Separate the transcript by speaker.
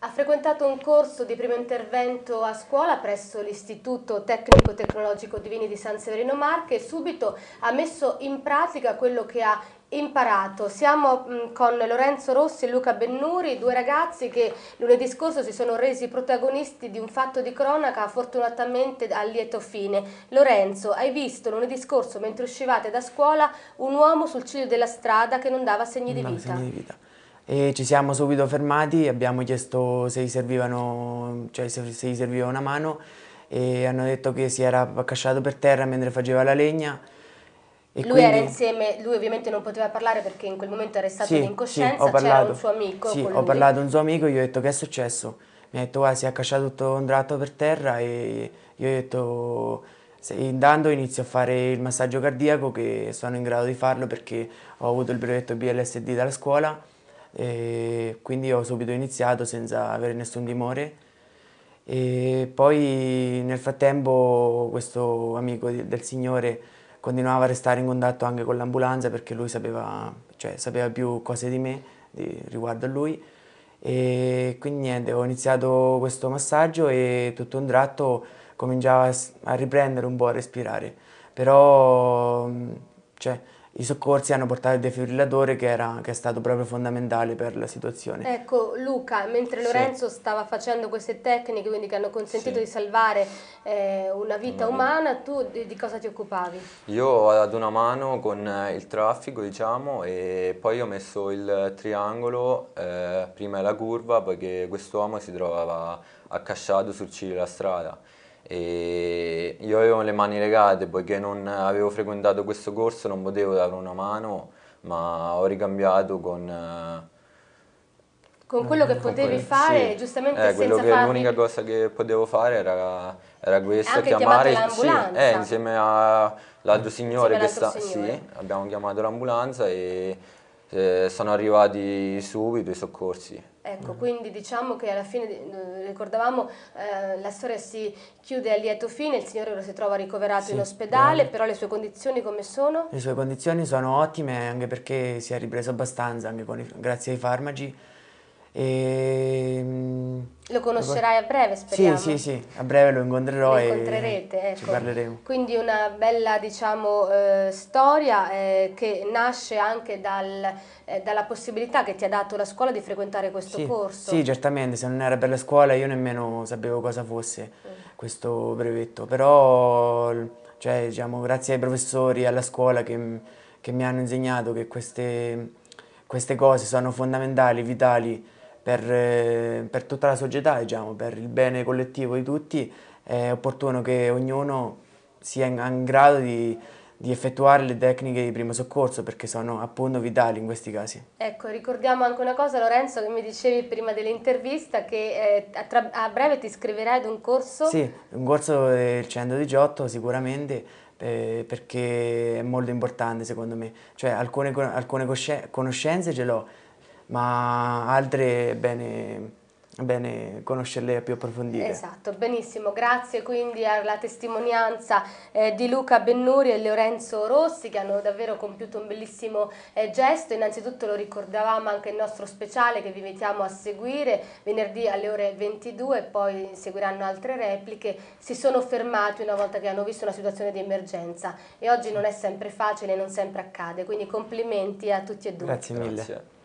Speaker 1: Ha frequentato un corso di primo intervento a scuola presso l'Istituto Tecnico Tecnologico Divini di San Severino Marche e subito ha messo in pratica quello che ha imparato. Siamo mm, con Lorenzo Rossi e Luca Bennuri, due ragazzi che lunedì scorso si sono resi protagonisti di un fatto di cronaca fortunatamente a lieto fine. Lorenzo, hai visto lunedì scorso mentre uscivate da scuola un uomo sul ciglio della strada che non dava segni non di
Speaker 2: vita? E ci siamo subito fermati, abbiamo chiesto se gli, servivano, cioè se, se gli serviva una mano e hanno detto che si era accasciato per terra mentre faceva la legna. E lui quindi... era
Speaker 1: insieme, lui ovviamente non poteva parlare perché in quel momento era stato sì, in incoscienza, sì, parlato, c'era un suo amico. Sì, ho parlato con
Speaker 2: un suo amico e gli ho detto che è successo. Mi ha detto guarda ah, si è accasciato tutto un tratto per terra e gli ho detto andando inizio a fare il massaggio cardiaco che sono in grado di farlo perché ho avuto il brevetto BLSD dalla scuola e quindi ho subito iniziato senza avere nessun timore e poi nel frattempo questo amico del Signore continuava a restare in contatto anche con l'ambulanza perché lui sapeva, cioè, sapeva più cose di me di, riguardo a lui e quindi niente, ho iniziato questo massaggio e tutto un tratto cominciava a riprendere un po' a respirare però cioè, i soccorsi hanno portato il defibrillatore che, era, che, è stato proprio fondamentale per la situazione.
Speaker 1: Ecco Luca, mentre Lorenzo sì. stava facendo queste tecniche quindi che hanno consentito sì. di salvare eh, una vita mm. umana, tu di, di, cosa ti occupavi?
Speaker 3: Io ad una mano con eh, il traffico diciamo e poi ho messo il triangolo eh, prima la curva poiché quest'uomo si trovava accasciato sul ciglio della strada e io avevo le mani legate poiché non avevo frequentato questo corso, non potevo dare una mano, ma ho ricambiato con...
Speaker 1: Con quello che potevi quello, fare, sì. giustamente eh, senza che farvi... L'unica
Speaker 3: cosa che potevo fare era, era questa, chiamare... Sì, eh, insieme all'altro signore che sta... Signore. Sì, abbiamo chiamato l'ambulanza e eh, sono arrivati subito i soccorsi.
Speaker 1: Ecco, quindi diciamo che alla fine, eh, ricordavamo, eh, la storia si chiude a lieto fine, il signore ora si trova ricoverato sì, in ospedale, bene. però le sue condizioni come sono?
Speaker 2: Le sue condizioni sono ottime anche perché si è ripreso abbastanza, con, grazie ai farmaci, lo conoscerai a breve, speriamo. Sì, sì, sì, a breve lo incontrerò lo e ecco. ci parleremo.
Speaker 1: Quindi una bella, diciamo, eh, storia eh, che nasce anche dal, eh, dalla possibilità che ti ha dato la scuola di frequentare questo sì, corso. Sì,
Speaker 2: certamente, se non era per la scuola io nemmeno sapevo cosa fosse mm. questo brevetto, però cioè, diciamo, grazie ai professori, alla scuola che, che mi hanno insegnato che queste, queste cose sono fondamentali, vitali, per, eh, per tutta la società, diciamo, per il bene collettivo di tutti, è opportuno che ognuno sia in, in grado di, di effettuare le tecniche di primo soccorso perché sono appunto vitali in questi casi.
Speaker 1: Ecco, ricordiamo anche una cosa Lorenzo che mi dicevi prima dell'intervista che eh, a, tra, a, breve ti iscriverai ad un corso? Sì,
Speaker 2: un corso del 118 sicuramente eh, perché è molto importante secondo me, cioè alcune, alcune conoscenze ce l'ho ma altre è bene, bene conoscerle più approfondite. Esatto,
Speaker 1: benissimo, grazie quindi alla testimonianza eh, di Luca Bennuri e Lorenzo Rossi che hanno davvero compiuto un bellissimo eh, gesto, innanzitutto lo ricordavamo anche il nostro speciale che vi invitiamo a seguire venerdì alle ore 22 poi seguiranno altre repliche, si sono fermati una volta che hanno visto una situazione di emergenza e oggi non è sempre facile, non sempre accade, quindi complimenti a tutti e due. Grazie mille.
Speaker 3: Grazie.